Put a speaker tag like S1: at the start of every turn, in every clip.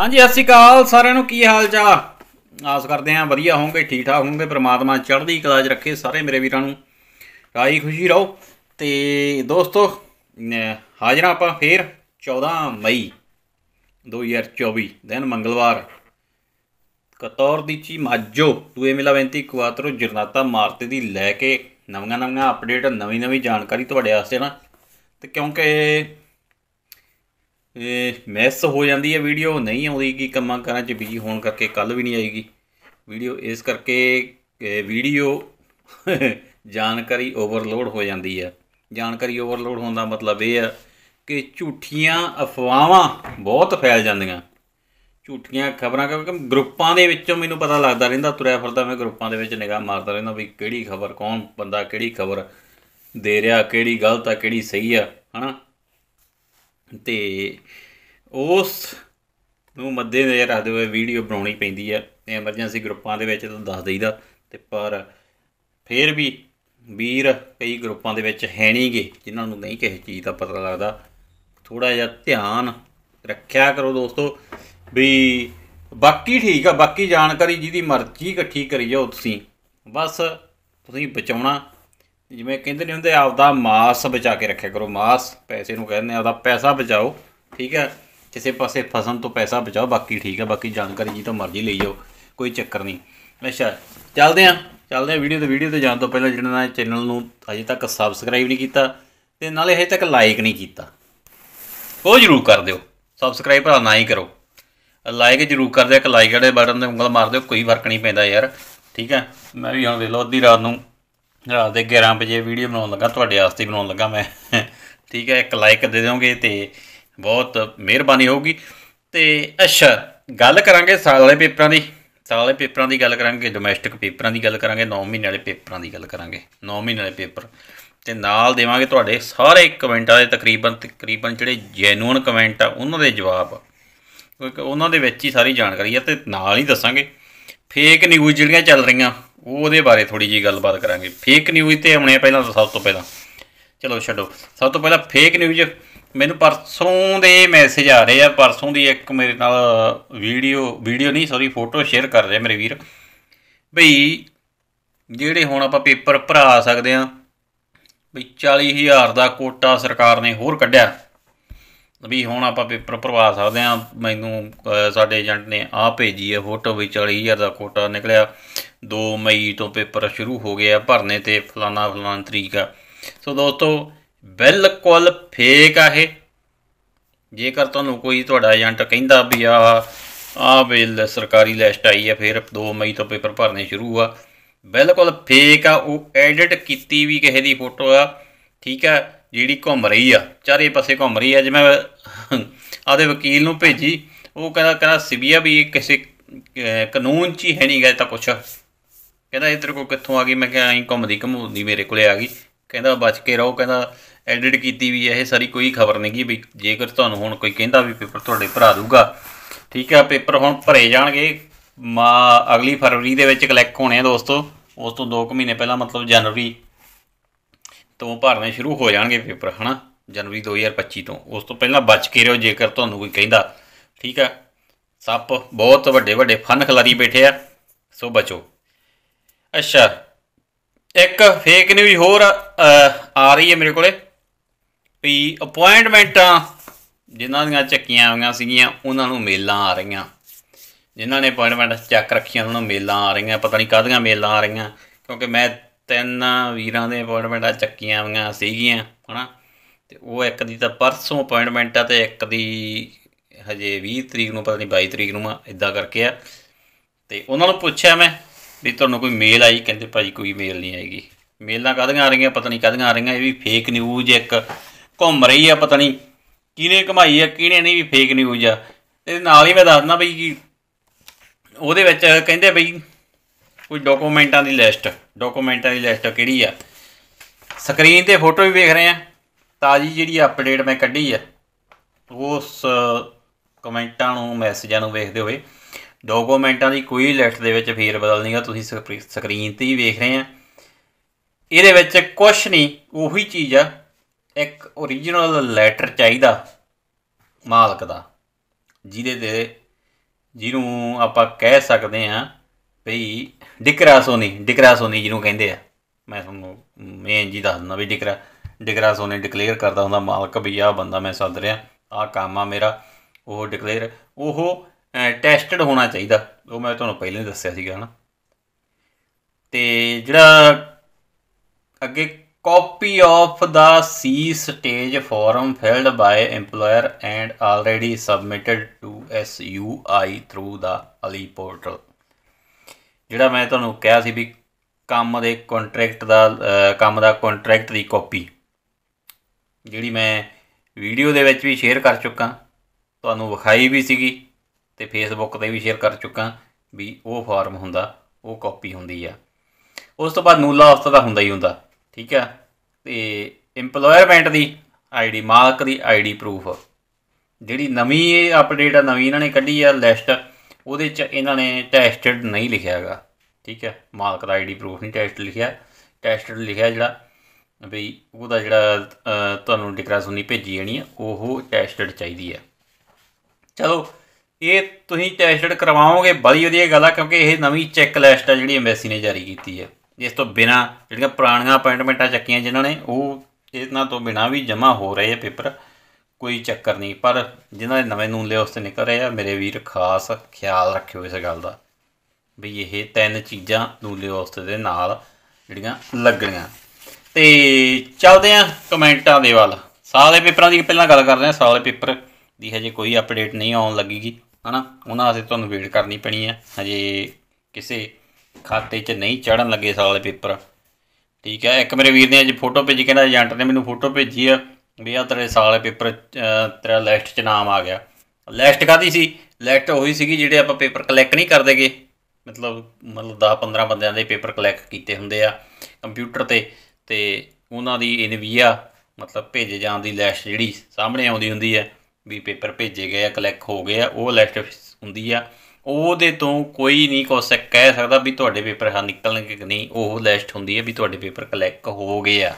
S1: ਹਾਂਜੀ ਸਤਿ ਸ਼੍ਰੀ ਅਕਾਲ ਸਾਰਿਆਂ ਨੂੰ ਕੀ ਹਾਲ ਚਾਲ ਆਸ ਕਰਦੇ ਆਂ ਵਧੀਆ ਹੋਵੋਗੇ ਠੀਕ ਠਾਕ ਹੋਵੋਗੇ ਪ੍ਰਮਾਤਮਾ ਚੜ੍ਹਦੀ ਕਲਾ 'ਚ ਰੱਖੇ ਸਾਰੇ ਮੇਰੇ ਵੀਰਾਂ ਨੂੰ ਰਾਜੀ ਖੁਸ਼ੀ ਰਹੋ ਤੇ ਦੋਸਤੋ ਹਾਜ਼ਰ ਆਪਾਂ ਫੇਰ 14 ਮਈ 2024 ਦਿਨ ਮੰਗਲਵਾਰ ਕਤੌਰ ਦੀ ਚੀ ਮਾਜੋ ਟੂਏ ਮਿਲਾ ਬੈਂਤੀ ਕੁਆਤਰੋ ਜਰਨਾਤਾ ਮਾਰਤੇ ਦੀ ਲੈ ਕੇ ਨਵੀਆਂ ਨਵੀਆਂ ਅਪਡੇਟ ਨਵੀਂ ਨਵੀਂ ਜਾਣਕਾਰੀ ਤੁਹਾਡੇ ਵਾਸਤੇ ਨਾ ਤੇ ਕਿਉਂਕਿ ਇਹ ਮਿਸ ਹੋ ਜਾਂਦੀ ਹੈ ਵੀਡੀਓ ਨਹੀਂ ਕਿ ਕੰਮਾਂ ਕਾਰਾਂ 'ਚ ਬਿਜੀ ਹੋਣ ਕਰਕੇ ਕੱਲ ਵੀ ਨਹੀਂ ਆਏਗੀ ਵੀਡੀਓ ਇਸ ਕਰਕੇ ਵੀਡੀਓ ਜਾਣਕਾਰੀ ਓਵਰਲੋਡ ਹੋ ਜਾਂਦੀ ਹੈ ਜਾਣਕਾਰੀ ਓਵਰਲੋਡ ਹੋਣ ਦਾ ਮਤਲਬ ਇਹ ਹੈ ਕਿ ਝੂਠੀਆਂ ਅਫਵਾਹਾਂ ਬਹੁਤ ਫੈਲ ਜਾਂਦੀਆਂ ਝੂਠੀਆਂ ਖਬਰਾਂ ਕਿਉਂਕਿ ਗਰੁੱਪਾਂ ਦੇ ਵਿੱਚੋਂ ਮੈਨੂੰ ਪਤਾ ਲੱਗਦਾ ਰਹਿੰਦਾ ਤੁਰਿਆ ਫਿਰਦਾ ਮੈਂ ਗਰੁੱਪਾਂ ਦੇ ਵਿੱਚ ਨਿਗਾਹ ਮਾਰਦਾ ਰਹਿੰਦਾ ਵੀ ਕਿਹੜੀ ਖਬਰ ਕੌਣ ਬੰਦਾ ਕਿਹੜੀ ਖਬਰ ਦੇ ਰਿਹਾ ਕਿਹੜੀ ਗਲਤ ਆ ਕਿਹੜੀ ਸਹੀ ਆ ਹਨਾ ਤੇ ਉਸ ਨੂੰ ਮੱਦੇ ਨਜ਼ਰ ਰੱਖਦੇ ਹੋਏ ਵੀਡੀਓ ਬਣਾਉਣੀ ਪੈਂਦੀ ਆ ਤੇ ਐਮਰਜੈਂਸੀ ਗਰੁੱਪਾਂ ਦੇ ਵਿੱਚ ਤਾਂ ਦੱਸ ਦਈਦਾ ਤੇ ਪਰ ਫੇਰ ਵੀ ਵੀਰ ਕਈ ਗਰੁੱਪਾਂ ਦੇ ਵਿੱਚ ਹੈ ਨਹੀਂਗੇ ਜਿਨ੍ਹਾਂ ਨੂੰ ਨਹੀਂ ਕਿਸੇ ਚੀਜ਼ ਦਾ ਪਤਾ ਲੱਗਦਾ ਥੋੜਾ ਜਿਹਾ ਧਿਆਨ ਰੱਖਿਆ ਕਰੋ ਦੋਸਤੋ ਵੀ ਬਾਕੀ ਠੀਕ ਆ ਬਾਕੀ ਜਾਣਕਾਰੀ ਜਿਹਦੀ ਮਰਜ਼ੀ ਇਕੱਠੀ ਕਰੀ ਜਾਓ ਤੁਸੀਂ ਬਸ ਤੁਸੀਂ ਬਚਾਉਣਾ ਜਿਵੇਂ ਕਹਿੰਦੇ ਨੇ ਹੁੰਦੇ ਆਪਦਾ ਮਾਸ ਬਚਾ ਕੇ ਰੱਖਿਆ ਕਰੋ ਮਾਸ ਪੈਸੇ ਨੂੰ ਕਹਿੰਦੇ ਆਪਦਾ ਪੈਸਾ ਬਚਾਓ ਠੀਕ ਹੈ ਕਿਸੇ ਪਾਸੇ ਫਸਣ ਤੋਂ ਪੈਸਾ ਬਚਾਓ ਬਾਕੀ ਠੀਕ ਹੈ ਬਾਕੀ ਜਾਣਕਾਰੀ ਜੀ ਤੋਂ ਮਰਜ਼ੀ ਲਈ ਜਾਓ ਕੋਈ ਚੱਕਰ ਨਹੀਂ ਅੱਛਾ ਚੱਲਦੇ ਆ ਚੱਲਦੇ ਆ ਵੀਡੀਓ ਤੇ ਵੀਡੀਓ ਤੇ ਜਾਣ ਤੋਂ ਪਹਿਲਾਂ ਜਿਹੜਾ ਚੈਨਲ ਨੂੰ ਅਜੇ ਤੱਕ ਸਬਸਕ੍ਰਾਈਬ ਨਹੀਂ ਕੀਤਾ ਤੇ ਨਾਲੇ ਅਜੇ ਤੱਕ ਲਾਈਕ ਨਹੀਂ ਕੀਤਾ ਉਹ ਜਰੂਰ ਕਰ ਦਿਓ ਸਬਸਕ੍ਰਾਈਬ ਭਰਾ ਨਾ ਹੀ ਕਰੋ ਲਾਈਕ ਜਰੂਰ ਕਰ ਦਿਓ ਇੱਕ ਲਾਈਕ ਵਾਲੇ ਬਟਨ ਤੇ ਉਂਗਲ ਮਾਰ ਦਿਓ ਕੋਈ ਫਰਕ ਨਹੀਂ ਪੈਂਦਾ ਯਾਰ ਠੀਕ ਹੈ ਮੈਂ ਵੀ ਹੁਣ ਵੇਖ ਲਓ ਅੱਧੀ ਰਾਤ ਨੂੰ ਰਾਤ ਦੇ 11 ਵਜੇ ਵੀਡੀਓ ਬਣਾਉਣ ਲੱਗਾ ਤੁਹਾਡੇ ਆਸਤੇ ਬਣਾਉਣ ਲੱਗਾ ਮੈਂ ਠੀਕ ਹੈ ਇੱਕ ਲਾਈਕ ਦੇ ਦਿਓਗੇ ਤੇ ਬਹੁਤ ਮਿਹਰਬਾਨੀ ਹੋਊਗੀ ਤੇ ਅੱਛਾ ਗੱਲ ਕਰਾਂਗੇ ਸਾਲ ਵਾਲੇ ਪੇਪਰਾਂ ਦੀ ਸਾਲ ਵਾਲੇ ਪੇਪਰਾਂ ਦੀ ਗੱਲ ਕਰਾਂਗੇ ਡੋਮੈਸਟਿਕ ਪੇਪਰਾਂ ਦੀ ਗੱਲ ਕਰਾਂਗੇ 9 ਮਹੀਨੇ ਵਾਲੇ ਪੇਪਰਾਂ ਦੀ ਗੱਲ ਕਰਾਂਗੇ 9 ਮਹੀਨੇ ਵਾਲੇ ਪੇਪਰ ਤੇ ਨਾਲ ਦੇਵਾਂਗੇ ਤੁਹਾਡੇ ਸਾਰੇ ਕਮੈਂਟਾਂ ਦੇ ਤਕਰੀਬਨ ਤਕਰੀਬਨ ਜਿਹੜੇ ਜੈਨੂਨ ਕਮੈਂਟ ਆ ਉਹਨਾਂ ਦੇ ਜਵਾਬ ਕਿਉਂਕਿ ਉਹਨਾਂ ਦੇ ਵਿੱਚ ਹੀ ਸਾਰੀ ਜਾਣਕਾਰੀ ਆ ਤੇ ਨਾਲ ਹੀ ਦੱਸਾਂਗੇ ਫੇਕ ਨਿਊਜ਼ ਜਿਹੜੀਆਂ ਚੱਲ ਰਹੀਆਂ ਉਹਦੇ ਬਾਰੇ ਥੋੜੀ ਜੀ ਗੱਲਬਾਤ ਕਰਾਂਗੇ ਫੇਕ ਨਿਊਜ਼ ਤੇ ਆਉਣੇ ਪਹਿਲਾਂ ਤਾਂ ਸਭ ਤੋਂ ਪਹਿਲਾਂ ਚਲੋ ਛੱਡੋ ਸਭ ਤੋਂ ਪਹਿਲਾਂ ਫੇਕ ਨਿਊਜ਼ ਮੈਨੂੰ ਪਰਸੋਂ ਦੇ ਮੈਸੇਜ ਆ ਰਹੇ ਆ ਪਰਸੋਂ ਦੀ ਇੱਕ ਮੇਰੇ ਨਾਲ ਵੀਡੀਓ ਵੀਡੀਓ ਨਹੀਂ ਸੌਰੀ ਫੋਟੋ ਸ਼ੇਅਰ ਕਰ ਰਿਹਾ ਮੇਰੇ ਵੀਰ ਭਈ ਜਿਹੜੇ ਹੁਣ ਆਪਾਂ ਪੇਪਰ ਭਰਾ ਸਕਦੇ ਆ ਵੀ 40000 ਦਾ ਕੋਟਾ ਸਰਕਾਰ ਨੇ ਹੋਰ ਕੱਢਿਆ ਵੀ ਹੁਣ ਆਪਾਂ ਪੇਪਰ ਭਰਵਾ ਸਕਦੇ ਆ ਮੈਨੂੰ ਸਾਡੇ ਏਜੰਟ ਨੇ ਆ ਭੇਜੀ ਹੈ ਫੋਟੋ ਵੀ 40000 ਦਾ ਕੋਟਾ ਨਿਕਲਿਆ 2 ਮਈ ਤੋਂ ਪੇਪਰ ਸ਼ੁਰੂ ਹੋ ਗਿਆ ਭਰਨੇ ਤੇ ਫਲਾਣਾ ਫਲਾਣ ਤਰੀਕ ਆ ਸੋ ਦੋਸਤੋ ਬਿਲਕੁਲ ਫੇਕ ਆ ਇਹ ਜੇਕਰ ਤੁਹਾਨੂੰ ਕੋਈ ਤੁਹਾਡਾ ਏਜੰਟ ਕਹਿੰਦਾ ਵੀ ਆ ਆ ਬਿੱਲ ਸਰਕਾਰੀ ਲਿਸਟ ਆਈ ਹੈ ਫਿਰ 2 ਮਈ ਤੋਂ ਪੇਪਰ ਭਰਨੇ ਸ਼ੁਰੂ ਆ ਬਿਲਕੁਲ ਫੇਕ ਆ ਉਹ ਐਡਿਟ ਕੀਤੀ ਵੀ ਕਿਸੇ ਦੀ ਫੋਟੋ ਆ ਠੀਕ ਆ ਜਿਹੜੀ ਘੁੰਮ ਰਹੀ ਆ ਚਾਰੇ ਪਾਸੇ ਘੁੰਮ ਰਹੀ ਆ ਜਿਵੇਂ ਆਦੇ ਵਕੀਲ ਨੂੰ ਭੇਜੀ ਉਹ ਕਹਿੰਦਾ ਕਹਿੰਦਾ ਸਿਬੀਆ ਵੀ ਕਿਸੇ ਕਾਨੂੰਨ 'ਚ ਹੀ ਹੈ ਨਹੀਂ ਗਏ ਤਾਂ ਕੁਛ ਕਹਿੰਦਾ ਇਧਰ ਕੋ ਕਿੱਥੋਂ ਆ ਗਈ ਮੈਂ ਕਿਹਾ ਐਂ ਘੁੰਮਦੀ ਘਮੂਦੀ ਮੇਰੇ ਕੋਲੇ ਆ ਗਈ ਕਹਿੰਦਾ ਬਚ ਕੇ ਰਹੋ ਕਹਿੰਦਾ ਐਡਿਟ ਕੀਤੀ ਵੀ ਇਹ ਸਾਰੀ ਕੋਈ ਖਬਰ ਨਹੀਂ ਗਈ ਵੀ ਜੇਕਰ ਤੁਹਾਨੂੰ ਹੁਣ ਕੋਈ ਕਹਿੰਦਾ ਵੀ ਪੇਪਰ ਤੁਹਾਡੇ ਭਰਾ ਦੂਗਾ ਠੀਕ ਹੈ ਪੇਪਰ ਹੁਣ ਭਰੇ ਜਾਣਗੇ ਮਾ ਅਗਲੀ ਫਰਵਰੀ ਦੇ ਵਿੱਚ ਕਲੈਕ ਹੋਣੇ ਆ ਦੋਸਤੋ ਉਸ ਤੋਂ 2 ਮਹੀਨੇ ਪਹਿਲਾਂ ਮਤਲਬ ਜਨਵਰੀ ਤੋਂ ਭਰਨੇ ਸ਼ੁਰੂ ਹੋ ਜਾਣਗੇ ਪੇਪਰ ਹਨਾ ਜਨਵਰੀ 2025 ਤੋਂ ਉਸ ਤੋਂ ਪਹਿਲਾਂ ਬਚ ਕੇ ਰਹੋ ਜੇਕਰ ਤੁਹਾਨੂੰ ਕੋਈ ਕਹਿੰਦਾ ਠੀਕ ਆ ਸੱਪ ਬਹੁਤ ਵੱਡੇ ਵੱਡੇ ਫਨ ਖਲਾਰੀ ਬੈਠੇ ਆ ਸੋ ਬਚੋ ਅੱਛਾ ਇੱਕ ਫੇਕ ਨਿਊਜ਼ ਹੋਰ ਆ ਰਹੀ ਹੈ ਮੇਰੇ ਕੋਲੇ ਵੀ ਅਪਾਇੰਟਮੈਂਟਾਂ ਜਿਨ੍ਹਾਂ ਦੀਆਂ ਚੱਕੀਆਂ ਆਈਆਂ ਸੀਗੀਆਂ ਉਹਨਾਂ ਨੂੰ ਮੇਲਾਂ ਆ ਰਹੀਆਂ ਜਿਨ੍ਹਾਂ ਨੇ ਅਪਾਇੰਟਮੈਂਟ ਚੱਕ ਰੱਖੀਆਂ ਉਹਨਾਂ ਨੂੰ ਮੇਲਾਂ ਆ ਰਹੀਆਂ ਪਤਾ ਨਹੀਂ ਕਾਹਦੀਆਂ ਮੇਲਾਂ ਆ ਰਹੀਆਂ ਕਿਉਂਕਿ ਮੈਂ ਤਿੰਨ ਵੀਰਾਂ ਦੇ ਅਪਾਇੰਟਮੈਂਟਾਂ ਚੱਕੀਆਂ ਹੋਈਆਂ ਸੀਗੀਆਂ ਹਨਾ ਤੇ ਉਹ ਇੱਕ ਦੀ ਤਾਂ ਪਰਸੋਂ ਅਪਾਇੰਟਮੈਂਟ ਆ ਤੇ ਇੱਕ ਦੀ ਹਜੇ 20 ਤਰੀਕ ਨੂੰ ਪਤਾ ਨਹੀਂ 22 ਤਰੀਕ ਨੂੰ ਆ ਇਦਾਂ ਕਰਕੇ ਆ ਤੇ ਉਹਨਾਂ ਨੂੰ ਪੁੱਛਿਆ ਮੈਂ ਵੀ ਤੁਹਾਨੂੰ ਕੋਈ ਮੇਲ ਆਈ ਕਹਿੰਦੇ ਭਾਈ ਕੋਈ ਮੇਲ ਨਹੀਂ ਆਏਗੀ ਮੇਲਾਂ ਕਾਦੀਆਂ ਆ ਰਹੀਆਂ ਪਤਾ ਨਹੀਂ ਕਾਦੀਆਂ ਆ ਰਹੀਆਂ ਇਹ ਵੀ ਫੇਕ ਨਿਊਜ਼ ਇੱਕ ਘੁੰਮ ਰਹੀ ਆ ਪਤਾ ਨਹੀਂ ਕਿਹਨੇ ਕਮਾਈ ਆ ਕਿਹਨੇ ਨਹੀਂ ਵੀ ਫੇਕ ਨਿਊਜ਼ ਆ ਤੇ ਨਾਲ ਹੀ ਮੈਂ ਦੱਸਦਾ ਬਈ ਉਹਦੇ ਵਿੱਚ ਕਹਿੰਦੇ ਬਈ ਕੋਈ ਡਾਕੂਮੈਂਟਾਂ ਦੀ ਲਿਸਟ ਡਾਕੂਮੈਂਟਾਂ ਦੀ ਲਿਸਟ ਕਿਹੜੀ ਆ ਸਕਰੀਨ ਤੇ ਫੋਟੋ ਵੀ ਵੇਖ ਰਹੇ ਆ ਤਾਜੀ ਜਿਹੜੀ ਅਪਡੇਟ ਮੈਂ ਕੱਢੀ ਆ ਉਸ ਕਮੈਂਟਾਂ ਨੂੰ ਮੈਸੇਜਾਂ ਨੂੰ ਵੇਖਦੇ ਹੋਏ ਡਾਕੂਮੈਂਟਾਂ ਦੀ ਕੋਈ ਲਿਸਟ ਦੇ ਵਿੱਚ ਫੇਰ ਬਦਲ ਆ ਤੁਸੀਂ ਸਕਰੀਨ ਤੇ ਹੀ ਵੇਖ ਰਹੇ ਆ ਇਹਦੇ ਵਿੱਚ ਕੁਝ ਨਹੀਂ ਉਹੀ ਚੀਜ਼ ਆ ਇੱਕ origignal ਲੈਟਰ ਚਾਹੀਦਾ ਮਾਲਕ ਦਾ ਜਿਹਦੇ ਤੇ ਜਿਹਨੂੰ ਆਪਾਂ ਕਹਿ ਸਕਦੇ ਆ ਭਈ ਡਿਕਰਾ ਸੋਨੀ ਡਿਕਰਾ ਸੋਨੀ ਜਿਹਨੂੰ ਕਹਿੰਦੇ ਆ ਮੈਂ ਤੁਹਾਨੂੰ ਮੈਂ ਜੀ ਦੱਸ ਦਿੰਦਾ ਵੀ ਡਿਕਰਾ ਡਿਕਰਾ ਸੋਨੀ ਡਿਕਲੇਅਰ ਕਰਦਾ ਹੁੰਦਾ ਮਾਲਕ ਵੀ ਆ ਬੰਦਾ ਮੈਂ ਸੱਦ ਰਿਹਾ ਆ ਕੰਮ ਆ ਮੇਰਾ ਉਹ ਡਿਕਲੇਅਰ ਉਹ ਟੈਸਟਡ ਹੋਣਾ ਚਾਹੀਦਾ ਉਹ ਮੈਂ ਤੁਹਾਨੂੰ ਪਹਿਲਾਂ ਹੀ ਦੱਸਿਆ ਸੀਗਾ ਹਨਾ ਤੇ ਜਿਹੜਾ ਅੱਗੇ copy of the C stage form filled by employer and already submitted to S U I through the ਅਲੀ ਪੋਰਟਲ ਜਿਹੜਾ ਮੈਂ ਤੁਹਾਨੂੰ ਕਿਹਾ ਸੀ ਵੀ ਕੰਮ ਦੇ ਕੰਟਰੈਕਟ ਦਾ ਕੰਮ ਦਾ ਕੰਟਰੈਕਟ ਦੀ ਕਾਪੀ ਜਿਹੜੀ ਮੈਂ ਵੀਡੀਓ ਦੇ ਵਿੱਚ ਵੀ ਸ਼ੇਅਰ ਕਰ ਚੁੱਕਾ ਤੁਹਾਨੂੰ ਵਿਖਾਈ ਵੀ ਸੀਗੀ ਤੇ ਫੇਸਬੁੱਕ ਤੇ ਵੀ ਸ਼ੇਅਰ ਕਰ ਚੁੱਕਾ ਵੀ ਉਹ ਫਾਰਮ ਹੁੰਦਾ ਉਹ ਕਾਪੀ ਹੁੰਦੀ ਆ ਉਸ ਤੋਂ ਬਾਅਦ ਨੂਲਾ ਹਫਤਾ ਦਾ ਹੁੰਦਾ ਹੀ ਹੁੰਦਾ ਠੀਕ ਆ ਤੇ ਇੰਪਲੋਇਰਮੈਂਟ ਦੀ ਆਈਡੀ ਮਾਲਕ ਦੀ ਆਈਡੀ ਪ੍ਰੂਫ ਜਿਹੜੀ ਨਵੀਂ ਇਹ ਅਪਡੇਟ ਆ ਨਵੀਂ ਇਹਨਾਂ ਨੇ ਕੱਢੀ ਆ ਲਿਸਟ ਉਹਦੇ 'ਚ ਇਹਨਾਂ ਨੇ ਟੈਸਟਡ ਨਹੀਂ ਲਿਖਿਆ ਹੈਗਾ ਠੀਕ ਹੈ ਮਾਲਕ ਦਾ ਆਈਡੀ ਪ੍ਰੂਫ ਨਹੀਂ ਟੈਸਟ ਲਿਖਿਆ ਟੈਸਟਡ ਲਿਖਿਆ ਜਿਹੜਾ ਵੀ ਉਹਦਾ ਜਿਹੜਾ ਤੁਹਾਨੂੰ ਡਿਕਲਾਰੇਸ਼ਨ ਭੇਜੀ ਜਾਣੀ ਹੈ ਉਹ ਟੈਸਟਡ ਚਾਹੀਦੀ ਹੈ ਚਲੋ ਇਹ ਤੁਸੀਂ ਟੈਸਟਡ ਕਰਵਾਓਗੇ ਬੜੀ ਵਧੀਆ ਗੱਲ ਆ ਕਿਉਂਕਿ ਇਹ ਨਵੀਂ ਚੈੱਕ ਲਿਸਟ ਆ ਜਿਹੜੀ ਐਮਬੈਸੀ ਨੇ ਜਾਰੀ ਕੀਤੀ ਹੈ ਇਸ ਤੋਂ ਬਿਨਾ ਜਿਹੜੀਆਂ ਪੁਰਾਣੀਆਂ ਅਪਾਇੰਟਮੈਂਟਾਂ ਚੱਕੀਆਂ ਜਿਨ੍ਹਾਂ ਨੇ ਉਹ ਇਹਨਾਂ ਤੋਂ ਬਿਨਾ ਵੀ ਜਮ੍ਹਾਂ ਹੋ ਰਹੇ ਆ ਪੇਪਰ ਕੋਈ ਚੱਕਰ ਨਹੀਂ ਪਰ ਜਿਨ੍ਹਾਂ ਦੇ ਨਵੇਂ ਨੂਨ ਲੈ ਉਸ ਤੇ ਨਿਕਲ ਰਹੇ ਆ ਮੇਰੇ ਵੀਰ ਖਾਸ ਖਿਆਲ ਰੱਖਿਓ ਇਸ ਗੱਲ ਦਾ ਵੀ ਇਹ ਤਿੰਨ ਚੀਜ਼ਾਂ ਨੂਨ ਲੈ ਉਸ ਦੇ ਨਾਲ ਜਿਹੜੀਆਂ ਲੱਗਣੀਆਂ ਤੇ ਚੱਲਦੇ ਆ ਕਮੈਂਟਾਂ ਦੇ ਵੱਲ ਸਾਲੇ ਪੇਪਰਾਂ ਦੀ ਪਹਿਲਾਂ ਗੱਲ ਕਰਦੇ ਆ ਸਾਲੇ ਪੇਪਰ ਦੀ ਹਜੇ ਕੋਈ ਅਪਡੇਟ ਨਹੀਂ ਆਉਣ ਲੱਗੀਗੀ ਹਨਾ ਉਹਨਾਂ ਵਾਸਤੇ ਤੁਹਾਨੂੰ ਵੇਟ ਕਰਨੀ ਪੈਣੀ ਆ ਹਜੇ ਕਿਸੇ ਖਾਤੇ 'ਚ ਨਹੀਂ ਚੜਨ ਲੱਗੇ ਸਾਲੇ ਪੇਪਰ ਠੀਕ ਹੈ ਇੱਕ ਮੇਰੇ ਵੀਰ ਨੇ ਅੱਜ ਫੋਟੋ ਭੇਜੀ ਕਹਿੰਦਾ ਏਜੰਟ ਨੇ ਮੈਨੂੰ ਫੋਟੋ ਭੇਜੀ ਆ ਵੀ ਆ ਤੇਰੇ ਸਾਲ ਪੇਪਰ ਤੇਰਾ ਲਿਸਟ 'ਚ ਨਾਮ ਆ ਗਿਆ ਲਿਸਟ ਕਾਦੀ ਸੀ ਲਿਸਟ ਉਹੀ ਸੀਗੀ ਜਿਹੜੇ ਆਪਾਂ ਪੇਪਰ ਕਲੈਕਟ ਨਹੀਂ ਕਰਦੇਗੇ ਮਤਲਬ ਮਤਲਬ 10 15 ਬੰਦਿਆਂ ਦੇ ਪੇਪਰ ਕਲੈਕਟ ਕੀਤੇ ਹੁੰਦੇ ਆ ਕੰਪਿਊਟਰ ਤੇ ਤੇ ਉਹਨਾਂ ਦੀ ਇਨਵੀਆ ਮਤਲਬ ਭੇਜੇ ਜਾਣ ਦੀ ਲਿਸਟ ਜਿਹੜੀ ਸਾਹਮਣੇ ਆਉਂਦੀ ਹੁੰਦੀ ਹੈ ਵੀ ਪੇਪਰ ਭੇਜੇ ਗਏ ਆ ਕਲੈਕਟ ਹੋ ਗਏ ਆ ਉਹ ਲਿਸਟ ਹੁੰਦੀ ਆ ਉਹਦੇ ਤੋਂ ਕੋਈ ਨਹੀਂ ਕੁਛ ਕਹਿ ਸਕਦਾ ਵੀ ਤੁਹਾਡੇ ਪੇਪਰ ਹਾਂ ਨਿਕਲਣਗੇ ਕਿ ਨਹੀਂ ਉਹ ਲਿਸਟ ਹੁੰਦੀ ਹੈ ਵੀ ਤੁਹਾਡੇ ਪੇਪਰ ਕਲੈਕਟ ਹੋ ਗਏ ਆ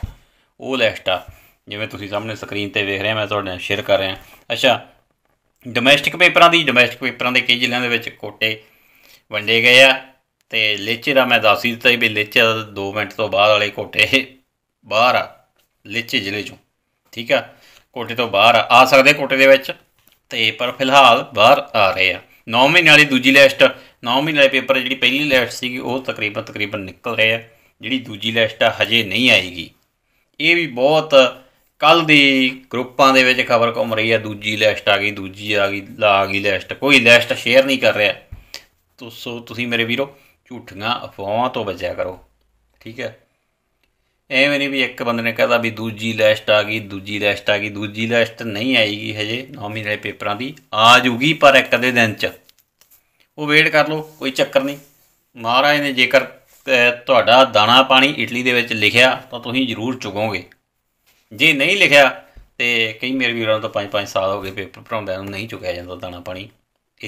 S1: ਉਹ ਲਿਸਟ ਆ ਜਿਵੇਂ ਤੁਸੀਂ ਸਾਹਮਣੇ ਸਕਰੀਨ ਤੇ ਵੇਖ ਰਹੇ ਮੈਂ ਤੁਹਾਡੇ ਨਾਲ ਸ਼ੇਅਰ ਕਰ ਰਿਹਾ ਅੱਛਾ ਡੋਮੈਸਟਿਕ ਪੇਪਰਾਂ ਦੀ ਡੋਮੈਸਟਿਕ ਪੇਪਰਾਂ ਦੇ ਕਈ ਜ਼ਿਲ੍ਹਿਆਂ ਦੇ ਵਿੱਚ ਕੋਟੇ ਵੰਡੇ ਗਏ ਆ ਤੇ ਲੇਚੇ ਦਾ ਮੈਂ ਦੱਸ ਹੀ ਦਿੱਤਾ ਵੀ ਲੇਚੇ ਦਾ 2 ਮਿੰਟ ਤੋਂ ਬਾਅਦ ਵਾਲੇ ਕੋਟੇ ਬਾਹਰ ਆ ਲੇਚੇ ਜ਼ਿਲ੍ਹੇ ਚੋਂ ਠੀਕ ਆ ਕੋਟੇ ਤੋਂ ਬਾਹਰ ਆ ਸਕਦੇ ਕੋਟੇ ਦੇ ਵਿੱਚ ਤੇ ਪਰ ਫਿਲਹਾਲ ਬਾਹਰ ਆ ਰਹੇ ਆ 9 ਮਹੀਨੇ ਵਾਲੀ ਦੂਜੀ ਲਿਸਟ 9 ਮਹੀਨੇ ਵਾਲੇ ਪੇਪਰ ਜਿਹੜੀ ਪਹਿਲੀ ਲਿਸਟ ਸੀਗੀ ਉਹ ਤਕਰੀਬਨ ਤਕਰੀਬਨ ਨਿਕਲ ਰਹੇ ਆ ਜਿਹੜੀ ਦੂਜੀ ਲਿਸਟ ਆ ਹਜੇ ਨਹੀਂ ਆਏਗੀ ਇਹ ਵੀ ਬਹੁਤ ਕੱਲ ਦੀ ਗਰੁੱਪਾਂ ਦੇ ਵਿੱਚ ਖਬਰ ਘੁੰਮ ਰਹੀ ਹੈ ਦੂਜੀ ਲਿਸਟ ਆ ਗਈ ਦੂਜੀ ਆ ਗਈ ਆ ਗਈ ਲਿਸਟ ਕੋਈ ਲਿਸਟ ਸ਼ੇਅਰ ਨਹੀਂ ਕਰ ਰਿਹਾ ਤੁਸੋ ਤੁਸੀਂ ਮੇਰੇ ਵੀਰੋ ਝੂਠੀਆਂ ਅਫਵਾਹਾਂ ਤੋਂ ਬਚਿਆ ਕਰੋ ਠੀਕ ਹੈ ਐਵੇਂ ਨਹੀਂ ਵੀ ਇੱਕ ਬੰਦੇ ਨੇ ਕਹਦਾ ਵੀ ਦੂਜੀ ਲਿਸਟ ਆ ਗਈ ਦੂਜੀ ਲਿਸਟ ਆ ਗਈ ਦੂਜੀ ਲਿਸਟ ਨਹੀਂ ਆਏਗੀ ਹਜੇ ਨੌਵੀਂ ਦੇ ਪੇਪਰਾਂ ਦੀ ਆ ਜੂਗੀ ਪਰ ਇੱਕ ਦੇ ਦਿਨ ਚ ਉਹ ਵੇਟ ਕਰ ਲਓ ਕੋਈ ਚੱਕਰ ਨਹੀਂ ਮਹਾਰਾਜ ਨੇ ਜੇਕਰ ਤੁਹਾਡਾ ਦਾਣਾ ਪਾਣੀ ਇਟਲੀ ਦੇ ਵਿੱਚ ਲਿਖਿਆ ਤਾਂ ਤੁਸੀਂ ਜ਼ਰੂਰ ਚੁਗੋਗੇ ਜੇ ਨਹੀਂ ਲਿਖਿਆ ਤੇ ਕਈ ਮੇਰੇ ਵੀਰਾਂ ਨੂੰ ਤਾਂ 5-5 ਸਾਲ ਹੋ ਗਏ ਪੇਪਰ ਭਰਾਉਂਦਿਆਂ ਨੂੰ ਨਹੀਂ ਚੁੱਕਿਆ ਜਾਂਦਾ ਦਾਣਾ ਪਾਣੀ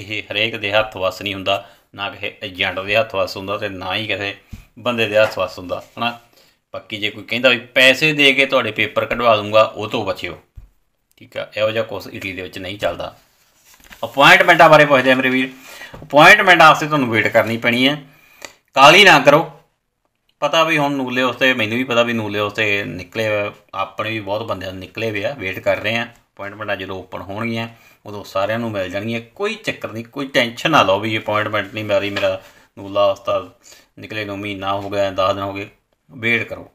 S1: ਇਹ ਹਰੇਕ ਦੇ ਹੱਥ ਵਸ ਨਹੀਂ ਹੁੰਦਾ ਨਾ ਕਿਸੇ ਏਜੰਟ ਦੇ ਹੱਥ ਵਸ ਹੁੰਦਾ ਤੇ ਨਾ ਹੀ ਕਿਸੇ ਬੰਦੇ ਦੇ ਹੱਥ ਵਸ ਹੁੰਦਾ ਹਨਾ ਪੱਕੀ ਜੇ ਕੋਈ ਕਹਿੰਦਾ ਵੀ ਪੈਸੇ ਦੇ ਕੇ ਤੁਹਾਡੇ ਪੇਪਰ ਕਢਵਾ ਦੂੰਗਾ ਉਹ ਤੋਂ ਬਚਿਓ ਠੀਕ ਆ ਇਹੋ ਜਿਹਾ ਕੁਝ ਇਟਲੀ ਦੇ ਵਿੱਚ ਨਹੀਂ ਚੱਲਦਾ ਅਪਾਇੰਟਮੈਂਟਾਂ ਬਾਰੇ ਪੁੱਛਦੇ ਆ ਮੇਰੇ ਵੀਰ ਅਪਾਇੰਟਮੈਂਟ ਆਸਤੇ ਤੁਹਾਨੂੰ ਵੇਟ ਕਰਨੀ ਪੈਣੀ ਹੈ ਕਾਲੀ ਨਾ ਕਰੋ ਪਤਾ ਵੀ ਹੁਣ ਨੂਲੇ ਉਸਤੇ ਮੈਨੂੰ ਵੀ ਪਤਾ ਵੀ ਨੂਲੇ ਉਸਤੇ ਨਿਕਲੇ ਆਪਣੇ ਵੀ ਬਹੁਤ ਬੰਦੇ ਨਿਕਲੇ ਵੇ ਆ ਵੇਟ ਕਰ ਰਹੇ ਆ ਅਪਾਇੰਟਮੈਂਟਾਂ ਜਦੋਂ ਓਪਨ ਹੋਣਗੀਆਂ ਉਦੋਂ ਸਾਰਿਆਂ ਨੂੰ ਮਿਲ ਜਾਣਗੀਆਂ ਕੋਈ ਚੱਕਰ ਨਹੀਂ ਕੋਈ ਟੈਨਸ਼ਨ ਨਾ ਲਓ ਵੀ ਅਪਾਇੰਟਮੈਂਟ ਨਹੀਂ ਮਾਰੀ ਮੇਰਾ ਨੂਲਾ ਉਸਤਾਦ ਨਿਕਲੇ ਨੂੰ ਮਹੀਨਾ ਹੋ ਗਿਆ 10 ਦਿਨ ਹੋ ਗਏ ਵੇਟ ਕਰੋ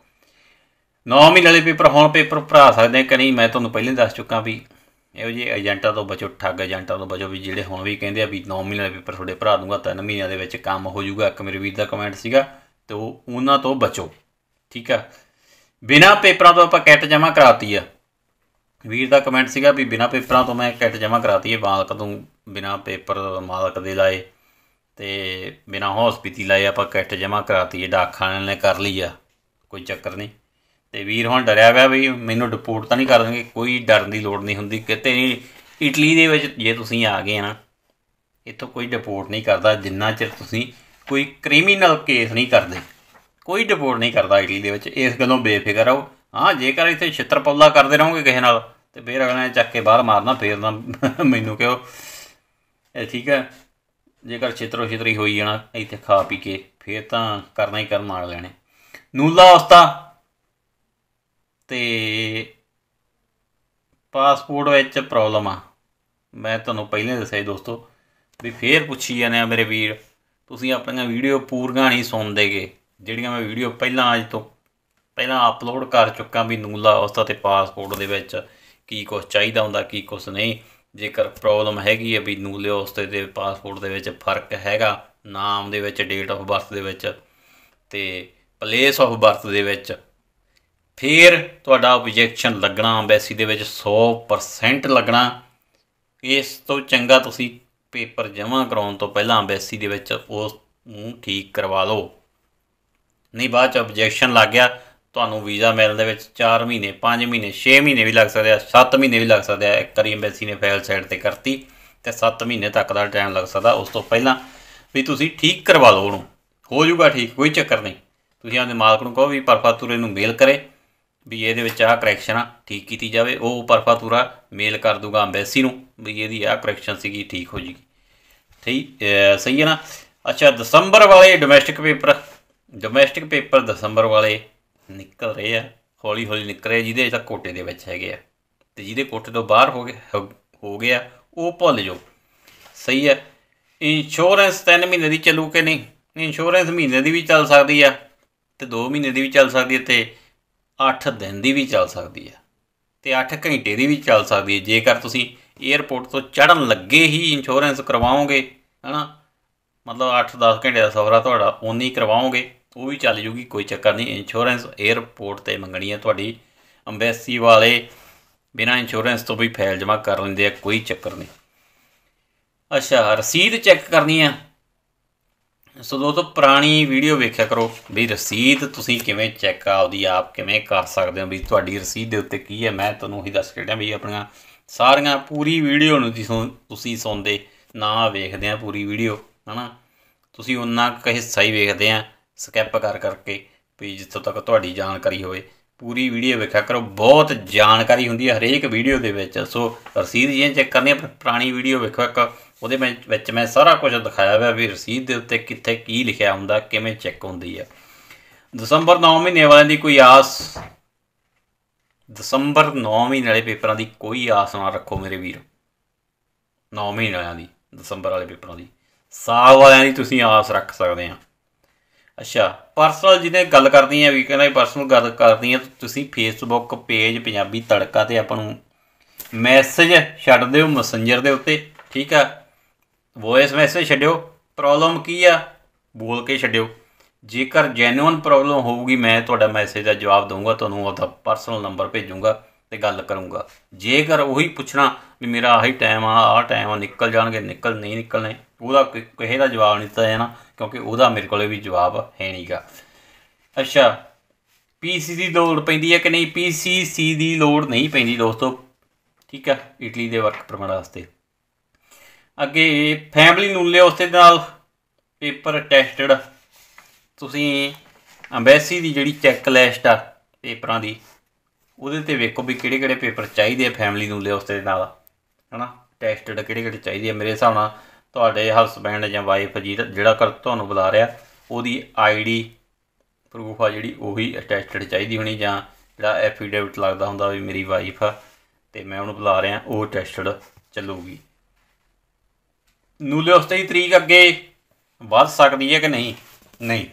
S1: 9 ਮਹੀਨੇ ਵਾਲੇ ਪੇਪਰ ਹੁਣ ਪੇਪਰ ਭਰਾ ਸਕਦੇ ਕਿ ਨਹੀਂ ਮੈਂ ਤੁਹਾਨੂੰ ਪਹਿਲਾਂ ਦੱਸ ਚੁੱਕਾ ਵੀ ਇਹੋ ਜਿਹੇ ਏਜੰਟਾਂ ਤੋਂ ਬਚੋ ਠੱਗ ਏਜੰਟਾਂ ਤੋਂ ਬਚੋ ਵੀ ਜਿਹੜੇ ਹੁਣ ਵੀ ਕਹਿੰਦੇ ਆ ਵੀ 9 ਮਹੀਨੇ ਵਾਲੇ ਪੇਪਰ ਤੁਹਾਡੇ ਭਰਾ ਦੂੰਗਾ 3 ਮਹੀਨਿਆਂ ਦੇ ਵਿੱਚ ਕੰਮ ਹੋ ਜਾਊਗਾ ਇੱਕ ਮੇਰੇ ਵੀਰ ਦਾ ਕਮੈਂਟ ਸੀਗਾ ਤੇ ਉਹ ਉਹਨਾਂ ਤੋਂ ਬਚੋ ਠੀਕ ਆ ਬਿਨਾ ਪੇਪਰਾਂ ਤੋਂ ਆਪਾਂ ਕਿੱਟ ਜਮਾ ਕਰਾਤੀ ਆ ਵੀਰ ਦਾ ਕਮੈਂਟ ਸੀਗਾ ਵੀ ਬਿਨਾ ਪੇਪਰਾਂ ਤੋਂ ਮੈਂ ਕਿੱਟ ਜਮਾ ਕਰਾਤੀ ਹੈ ਮਾਲਕ ਤੋਂ ਬਿਨਾ ਪੇਪਰ ਮਾਲਕ ਦੇ ਲਾਏ ਤੇ ਬਿਨਾ ਹਸਪੀਟੀ ਲਾਏ ਆਪਾਂ ਕਿੱਟ ਜਮਾ ਕਰਾਤੀ ਹੈ ਡਾਕਖਾਨੇ ਨੇ ਕਰ ਲਈ ਆ ਕੋਈ ਚੱਕਰ ਨਹੀਂ ਤੇ ਵੀਰ ਹੁਣ ਡਰਿਆ ਹੋਇਆ ਵੀ ਮੈਨੂੰ ਡਿਪੋਰਟ ਤਾਂ ਨਹੀਂ ਕਰ ਦੇਣਗੇ ਕੋਈ ਡਰਨ ਦੀ ਲੋੜ ਨਹੀਂ ਹੁੰਦੀ ਕਿਤੇ ਨਹੀਂ ਇਟਲੀ ਦੇ ਵਿੱਚ ਜੇ ਤੁਸੀਂ ਆ ਗਏ ਨਾ ਇੱਥੋਂ ਕੋਈ ਡਿਪੋਰਟ ਨਹੀਂ ਕਰਦਾ ਜਿੰਨਾ ਚਿਰ ਤੁਸੀਂ ਕੋਈ ਕ੍ਰਿਮੀਨਲ ਕੇਸ ਨਹੀਂ ਕਰਦੇ ਕੋਈ ਡਿਪੋਰਟ ਨਹੀਂ ਕਰਦਾ ਇਟਲੀ ਦੇ ਵਿੱਚ ਇਸ ਗੱਲੋਂ ਬੇਫਿਕਰ ਰਹੋ ਹਾਂ ਜੇਕਰ ਇੱਥੇ ਛਿੱਤਰਪੌਲਾ ਕਰਦੇ ਰਹੋਗੇ ਕਿਸੇ ਨਾਲ ਤੇ ਫੇਰ ਅਗਲੇ ਚੱਕ ਕੇ ਬਾਹਰ ਮਾਰਨਾ ਫੇਰ ਮੈਨੂੰ ਕਿਉਂ ਇਹ ਠੀਕ ਹੈ ਜੇਕਰ ਛਿੱਤਰੋ ਛਿੱਤਰੀ ਹੋਈ ਜਾਣਾ ਇੱਥੇ ਖਾ ਪੀ ਕੇ ਫੇਰ ਤਾਂ ਕਰਨਾ ਹੀ ਕਰ ਮਾਰ ਲੈਣੇ ਨੂਲਾ ਉਸਤਾ ਤੇ ਪਾਸਪੋਰਟ ਵਿੱਚ ਪ੍ਰੋਬਲਮ ਆ ਮੈਂ ਤੁਹਾਨੂੰ ਪਹਿਲਾਂ ਦੱਸਿਆ ਦੋਸਤੋ ਵੀ ਫੇਰ ਪੁੱਛੀ ਜਾਂਦੇ ਆ ਮੇਰੇ ਵੀਰ ਤੁਸੀਂ ਆਪਣੀਆਂ ਵੀਡੀਓ ਪੂਰੀਆਂ ਨਹੀਂ ਸੁਣਦੇਗੇ ਜਿਹੜੀਆਂ ਮੈਂ ਵੀਡੀਓ ਪਹਿਲਾਂ ਅੱਜ ਤੋਂ ਪਹਿਲਾਂ ਅਪਲੋਡ ਕਰ ਚੁੱਕਾ ਵੀ ਨੂਲਾ ਅਵਸਥਾ ਤੇ ਪਾਸਪੋਰਟ ਦੇ ਵਿੱਚ ਕੀ ਕੁਝ ਚਾਹੀਦਾ ਹੁੰਦਾ ਕੀ ਕੁਝ ਨਹੀਂ ਜੇਕਰ ਪ੍ਰੋਬਲਮ ਹੈਗੀ ਹੈ ਵੀ ਨੂਲੇ ਅਵਸਥਾ ਤੇ ਪਾਸਪੋਰਟ ਦੇ ਵਿੱਚ ਫਰਕ ਹੈਗਾ ਨਾਮ ਦੇ ਵਿੱਚ ਡੇਟ ਆਫ ਬਰਥ ਦੇ ਵਿੱਚ ਤੇ ਪਲੇਸ ਆਫ ਬਰਥ ਦੇ ਵਿੱਚ ਫਿਰ ਤੁਹਾਡਾ ਆਬਜੈਕਸ਼ਨ ਲੱਗਣਾ ਐਮਬੈਸੀ ਦੇ ਵਿੱਚ 100% ਲੱਗਣਾ ਇਸ ਤੋਂ ਚੰਗਾ ਤੁਸੀਂ ਪੇਪਰ ਜਮ੍ਹਾਂ ਕਰਾਉਣ ਤੋਂ ਪਹਿਲਾਂ ਐਮਬੈਸੀ ਦੇ ਵਿੱਚ ਉਸ ਨੂੰ ਠੀਕ ਕਰਵਾ ਲਓ ਨਹੀਂ ਬਾਅਦ ਚ ਆਬਜੈਕਸ਼ਨ ਲੱਗ ਗਿਆ ਤੁਹਾਨੂੰ ਵੀਜ਼ਾ ਮਿਲਣ ਦੇ ਵਿੱਚ 4 ਮਹੀਨੇ 5 ਮਹੀਨੇ 6 ਮਹੀਨੇ ਵੀ ਲੱਗ ਸਕਦੇ ਆ 7 ਮਹੀਨੇ ਵੀ ਲੱਗ ਸਕਦੇ ਆ ਇੱਕ ਵਾਰੀ ਐਮਬੈਸੀ ਨੇ ਫਾਈਲ ਸਾਈਡ ਤੇ ਕਰਤੀ ਤੇ 7 ਮਹੀਨੇ ਤੱਕ ਦਾ ਟਾਈਮ ਲੱਗ ਸਕਦਾ ਉਸ ਤੋਂ ਪਹਿਲਾਂ ਵੀ ਤੁਸੀਂ ਠੀਕ ਕਰਵਾ ਲਓ ਉਹਨੂੰ ਹੋ ਜਾਊਗਾ ਠੀਕ ਕੋਈ ਚੱਕਰ ਨਹੀਂ ਤੁਸੀਂ ਆਪਣੇ ਮਾਲਕ ਨੂੰ ਕਹੋ ਵੀ ਪਰਫਾਤੂਰੇ ਨੂੰ ਮੇਲ ਕਰੇ ਵੀ ਇਹਦੇ ਵਿੱਚ ਆਹ ਕਰੈਕਸ਼ਨ ਆ ਠੀਕ ਕੀਤੀ ਜਾਵੇ ਉਹ ਪਰਫਾਤੂਰਾ ਮੇਲ ਕਰ ਦੂਗਾ ਐਮਬੈਸੀ ਨੂੰ ਵੀ ਇਹਦੀ ਆਹ ਕਰੈਕਸ਼ਨ ਸੀਗੀ ਠੀਕ ਹੋ ਜੀਗੀ ਠੀਕ ਸਹੀ ਹੈ ਨਾ ਅੱਛਾ ਦਸੰਬਰ ਵਾਲੇ ਡੋਮੈਸਟਿਕ ਪੇਪਰ ਡੋਮੈਸਟਿਕ ਪੇਪਰ ਦਸੰਬਰ ਵਾਲੇ ਨਿਕਲ ਰਹੇ ਆ ਹੌਲੀ ਹੌਲੀ ਨਿਕਲ ਰਹੇ ਜਿਹਦੇ ਤੱਕ ਕੋਟੇ ਦੇ ਵਿੱਚ ਹੈਗੇ ਆ ਤੇ ਜਿਹਦੇ ਕੋਟੇ ਤੋਂ ਬਾਹਰ ਹੋ ਗਏ ਹੋ ਗਿਆ ਉਹ ਭੁੱਲ ਜਾਓ ਸਹੀ ਹੈ ਇੰਸ਼ੋਰੈਂਸ 3 ਮਹੀਨੇ ਦੀ ਚੱਲੂ ਕਿ ਨਹੀਂ ਇੰਸ਼ੋਰੈਂਸ ਮਹੀਨੇ ਦੀ ਵੀ ਚੱਲ ਸਕਦੀ ਆ ਤੇ 2 ਮਹੀਨੇ ਦੀ ਵੀ ਚੱਲ ਸਕਦੀ ਹੈ ਤੇ 8 ਦਿਨ ਦੀ ਵੀ ਚੱਲ ਸਕਦੀ ਹੈ ਤੇ 8 ਘੰਟੇ ਦੀ ਵੀ ਚੱਲ ਸਕਦੀ ਹੈ ਜੇਕਰ ਤੁਸੀਂ 에어ਪੋਰਟ ਤੋਂ ਚੜਨ ਲੱਗੇ ਹੀ ਇੰਸ਼ੋਰੈਂਸ ਕਰਵਾਓਗੇ ਹਨਾ ਮਤਲਬ 8-10 ਘੰਟੇ ਦਾ ਸਫ਼ਰ ਆ ਤੁਹਾਡਾ ਉਨੀ ਕਰਵਾਓਗੇ ਉਹ ਵੀ ਚੱਲ ਜੂਗੀ ਕੋਈ ਚੱਕਰ ਨਹੀਂ ਇੰਸ਼ੋਰੈਂਸ 에어ਪੋਰਟ ਤੇ ਮੰਗਣੀ ਹੈ ਤੁਹਾਡੀ ਅੰਬੈਸੀ ਵਾਲੇ ਬਿਨਾ ਇੰਸ਼ੋਰੈਂਸ ਤੋਂ ਵੀ ਫਾਈਲ ਜਮ੍ਹਾਂ ਕਰ ਲੈਂਦੇ ਆ ਕੋਈ ਚੱਕਰ ਨਹੀਂ ਅੱਛਾ ਰਸੀਦ ਚੈੱਕ ਕਰਨੀ ਆ ਸੋ ਦੋਸਤੋ ਪੁਰਾਣੀ ਵੀਡੀਓ ਵੇਖਿਆ ਕਰੋ ਵੀ ਰਸੀਦ ਤੁਸੀਂ ਕਿਵੇਂ ਚੈੱਕ ਆਪਦੀ ਆਪ ਕਿਵੇਂ ਕਰ ਸਕਦੇ ਹੋ ਵੀ ਤੁਹਾਡੀ ਰਸੀਦ ਦੇ ਉੱਤੇ ਕੀ ਹੈ ਮੈਂ ਤੁਹਾਨੂੰ ਹੀ ਦੱਸ ਕੇ ਰਿਹਾ ਵੀ ਆਪਣੀਆਂ ਸਾਰੀਆਂ ਪੂਰੀ ਵੀਡੀਓ ਨੂੰ ਤੁਸੀਂ ਸੁਣਦੇ ਨਾ ਵੇਖਦੇ ਆ ਪੂਰੀ ਵੀਡੀਓ ਹਨਾ ਤੁਸੀਂ ਉਹਨਾਂ ਕਹੇ ਹਿੱਸਾ ਹੀ ਵੇਖਦੇ ਆ ਸਕਿਪ ਕਰ ਕਰਕੇ ਵੀ ਜਿੱਥੋਂ ਤੱਕ ਤੁਹਾਡੀ ਜਾਣਕਾਰੀ ਹੋਵੇ ਪੂਰੀ ਵੀਡੀਓ ਵੇਖਿਆ ਕਰੋ ਬਹੁਤ ਜਾਣਕਾਰੀ ਹੁੰਦੀ ਹੈ ਹਰੇਕ ਵੀਡੀਓ ਦੇ ਵਿੱਚ ਸੋ ਰਸੀਦ ਜੀ ਚੈੱਕ ਕਰਨੀ ਹੈ ਪੁਰਾਣੀ ਵੀਡੀਓ ਵੇਖੋ ਇੱਕ ਉਹਦੇ ਵਿੱਚ ਮੈਂ ਸਾਰਾ ਕੁਝ ਦਿਖਾਇਆ ਹੋਇਆ ਵੀ ਰਸੀਦ ਦੇ ਉੱਤੇ ਕਿੱਥੇ ਕੀ ਲਿਖਿਆ ਹੁੰਦਾ ਕਿਵੇਂ ਚੈੱਕ ਹੁੰਦੀ ਹੈ ਦਸੰਬਰ 9 ਮਹੀਨੇ ਵਾਲਿਆਂ ਦੀ ਕੋਈ ਆਸ ਦਸੰਬਰ 9 ਮਹੀਨੇ ਵਾਲੇ ਪੇਪਰਾਂ ਦੀ ਕੋਈ ਆਸ ਨਾ ਰੱਖੋ ਮੇਰੇ ਵੀਰ 9 ਮਹੀਨੇ ਵਾਲਿਆਂ ਦੀ ਦਸੰਬਰ ਵਾਲੇ ਪੇਪਰਾਂ ਦੀ ਸਾਲ ਵਾਲਿਆਂ ਦੀ ਤੁਸੀਂ ਆਸ ਰੱਖ ਸਕਦੇ ਆ ਅੱਛਾ ਪਰਸਨਲ ਜਿਹਨੇ ਗੱਲ ਕਰਨੀ ਹੈ ਵੀ ਕਹਿੰਦਾ ਪਰਸਨਲ ਗੱਲ ਕਰਨੀ ਹੈ ਤੁਸੀਂ ਫੇਸਬੁੱਕ ਪੇਜ ਪੰਜਾਬੀ ਤੜਕਾ ਤੇ ਆਪਾਂ ਨੂੰ ਮੈਸੇਜ ਛੱਡ ਦਿਓ ਮੈਸੇਂਜਰ ਦੇ ਉੱਤੇ ਠੀਕ ਆ ਵੌਇਸ ਮੈਸੇਜ ਛੱਡਿਓ ਪ੍ਰੋਬਲਮ ਕੀ ਆ ਬੋਲ ਕੇ ਛੱਡਿਓ ਜੇਕਰ ਜੈਨੂਇਨ ਪ੍ਰੋਬਲਮ ਹੋਊਗੀ ਮੈਂ ਤੁਹਾਡਾ ਮੈਸੇਜ ਦਾ ਜਵਾਬ ਦਊਂਗਾ ਤੁਹਾਨੂੰ ਉਹਦਾ ਪਰਸਨਲ ਨੰਬਰ ਭੇਜੂੰਗਾ ਤੇ ਗੱਲ ਕਰੂੰਗਾ ਜੇਕਰ ਉਹੀ ਪੁੱਛਣਾ ਵੀ ਮੇਰਾ ਆਹੀ ਟਾਈਮ ਆ ਆਹ ਟਾਈਮ ਆ ਨਿਕਲ ਜਾਣਗੇ ਨਿਕਲ ਨਹੀਂ ਨਿਕਲਣੇ ਉਹਦਾ ਕਿਸੇ ਦਾ ਜਵਾਬ ਨਹੀਂ ਦਿੱਤਾ ਜਾਣਾ ਕਿਉਂਕਿ ਉਹਦਾ ਮੇਰੇ ਕੋਲੇ ਵੀ ਜਵਾਬ ਹੈ ਨਹੀਂਗਾ ਅੱਛਾ ਪੀਸੀ ਦੀ ਲੋੜ ਪੈਂਦੀ ਹੈ ਕਿ ਨਹੀਂ ਪੀਸੀਸੀ ਦੀ ਲੋੜ ਨਹੀਂ ਪੈਂਦੀ ਦੋਸਤੋ ਠੀਕ ਹੈ ਇਟਲੀ ਦੇ ਵਰਕ ਪਰਮਿਟ ਵਾਸਤੇ ਅੱਗੇ ਫੈਮਿਲੀ ਨੂੰ ਲਿਓ ਉਸਦੇ ਨਾਲ ਪੇਪਰ ਟੈਸਟਡ ਤੁਸੀਂ ਅੰਬੈਸੀ ਦੀ ਜਿਹੜੀ ਚੈੱਕ ਲਿਸਟ ਆ ਪੇਪਰਾਂ ਦੀ ਉਹਦੇ ਤੇ ਵੇਖੋ ਵੀ ਕਿਹੜੇ ਕਿਹੜੇ ਪੇਪਰ ਚਾਹੀਦੇ ਆ ਫੈਮਿਲੀ ਨੂੰ ਲੈ ਉਸ ਦੇ ਨਾਲ ਹਨਾ ਟੈਸਟਡ ਕਿਹੜੇ ਕਿਹੜੇ ਚਾਹੀਦੇ ਆ ਮੇਰੇ ਹਿਸਾਬ ਨਾਲ ਤੁਹਾਡੇ ਹਸਬੰਦ ਜਾਂ ਵਾਈਫ ਜਿਹੜਾ ਕਰ ਤੁਹਾਨੂੰ ਬੁਲਾ ਰਿਹਾ ਉਹਦੀ ਆਈਡੀ ਪ੍ਰੂਫ ਆ ਜਿਹੜੀ ਉਹੀ ਅਟੈਸਟਡ ਚਾਹੀਦੀ ਹੋਣੀ ਜਾਂ ਜਿਹੜਾ ਐਫੀਡੇਵਿਟ ਲੱਗਦਾ ਹੁੰਦਾ ਵੀ ਮੇਰੀ ਵਾਈਫ ਆ ਤੇ ਮੈਂ ਉਹਨੂੰ ਬੁਲਾ ਰਿਹਾ ਉਹ ਟੈਸਟਡ ਚੱਲੂਗੀ ਨੂਲੇ ਤੇ ਹੀ ਤਰੀਕ ਅੱਗੇ ਵੱਧ ਸਕਦੀ ਹੈ ਕਿ ਨਹੀਂ ਨਹੀਂ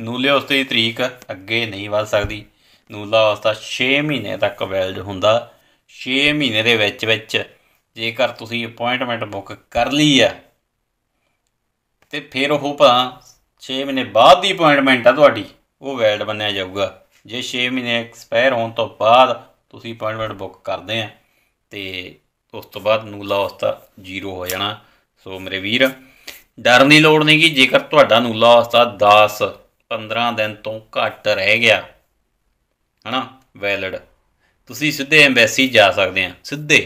S1: ਨੂਲੇ ਤੇ ਹੀ ਤਰੀਕ ਅੱਗੇ ਨਹੀਂ ਵੱਧ ਸਕਦੀ ਨੂਲਾ ਅਵਸਥਾ 6 ਮਹੀਨੇ ਤੱਕ ਵੈਲਿਡ ਹੁੰਦਾ 6 ਮਹੀਨੇ ਦੇ ਵਿੱਚ ਵਿੱਚ ਜੇਕਰ ਤੁਸੀਂ ਅਪਾਇੰਟਮੈਂਟ ਬੁੱਕ ਕਰ ਲਈ ਆ ਤੇ ਫਿਰ ਉਹ ਭਾ 6 ਮਹੀਨੇ ਬਾਅਦ ਦੀ ਅਪਾਇੰਟਮੈਂਟ ਆ ਤੁਹਾਡੀ ਉਹ ਵੈਲਿਡ ਬਣਿਆ ਜਾਊਗਾ ਜੇ 6 ਮਹੀਨੇ ਐਕਸਪਾਇਰ ਹੋਣ ਤੋਂ ਬਾਅਦ ਤੁਸੀਂ ਅਪਾਇੰਟਮੈਂਟ ਬੁੱਕ ਕਰਦੇ ਆ ਤੇ ਉਸ ਤੋਂ ਬਾਅਦ ਨੂਲਾ ਅਵਸਥਾ ਜ਼ੀਰੋ ਹੋ ਜਾਣਾ ਸੋ ਮੇਰੇ ਵੀਰ ਡਰਨ ਦੀ ਲੋੜ ਨਹੀਂ ਕਿ ਜੇਕਰ ਤੁਹਾਡਾ ਨੂਲਾ ਅਵਸਥਾ 10 15 ਦਿਨ ਤੋਂ ਘੱਟ ਰਹਿ ਗਿਆ ਹਨਾ ਵੈਲਿਡ ਤੁਸੀਂ ਸਿੱਧੇ ਐਮਬੈਸੀ ਜਾ ਸਕਦੇ ਆ ਸਿੱਧੇ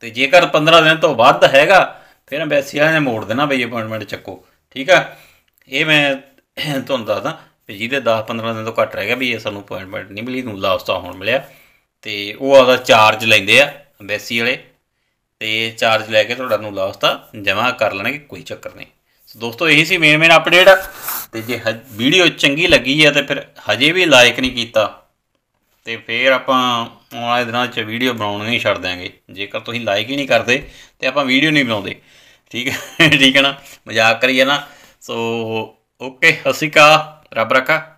S1: ਤੇ ਜੇਕਰ 15 ਦਿਨ ਤੋਂ ਵੱਧ ਹੈਗਾ ਫਿਰ ਐਮਬੈਸੀ ਵਾਲਿਆਂ ਨੇ ਮੋੜ ਦੇਣਾ ਬਈ ਅਪਾਇੰਟਮੈਂਟ ਚੱਕੋ ਠੀਕ ਆ ਇਹ ਮੈਂ ਤੁਹਾਨੂੰ ਦੱਸਦਾ ਵੀ ਜਿਹਦੇ 10-15 ਦਿਨ ਤੋਂ ਘੱਟ ਰਹਿ ਗਿਆ ਵੀ ਇਹ ਸਾਨੂੰ ਅਪਾਇੰਟਮੈਂਟ ਨਹੀਂ ਮਿਲੀ ਨੂੰ ਲਾਸਟ ਤਾਂ ਹੁਣ ਮਿਲਿਆ ਤੇ ਉਹ ਆਦਾ ਚਾਰਜ ਲੈਂਦੇ ਆ ਐਮਬੈਸੀ ਵਾਲੇ ਤੇ ਚਾਰਜ ਲੈ ਕੇ ਤੁਹਾਡਾ ਨੂੰ ਲਾਸਟ ਤਾਂ ਜਮ੍ਹਾਂ ਕਰ ਲੈਣਗੇ ਕੋਈ ਚੱਕਰ ਨਹੀਂ ਸੋ ਦੋਸਤੋ ਇਹੀ ਸੀ ਮੇਨ ਮੇਨ ਅਪਡੇਟ ਤੇ ਜੇ ਵੀਡੀਓ ਚੰਗੀ ਲੱਗੀ ਹੈ ਤੇ ਫਿਰ ਹਜੇ ਵੀ ਲਾਈਕ ਨਹੀਂ ਕੀਤਾ ਤੇ ਫਿਰ ਆਪਾਂ ਆਉਣ ਵਾਲੇ ਦਿਨਾਂ 'ਚ ਵੀਡੀਓ ਬਣਾਉਣੀ ਨਹੀਂ ਛੱਡ ਦਾਂਗੇ ਜੇਕਰ ਤੁਸੀਂ ਲਾਈਕ ਹੀ ਨਹੀਂ ਕਰਦੇ ਤੇ ਆਪਾਂ ਵੀਡੀਓ ਨਹੀਂ ਬਣਾਉਂਦੇ ਠੀਕ ਹੈ ਠੀਕ ਹੈ ਨਾ ਮਜ਼ਾਕ ਕਰੀਏ ਨਾ ਸੋ ਓਕੇ ਹਸੀਕਾ ਰੱਬ ਰੱਖਾ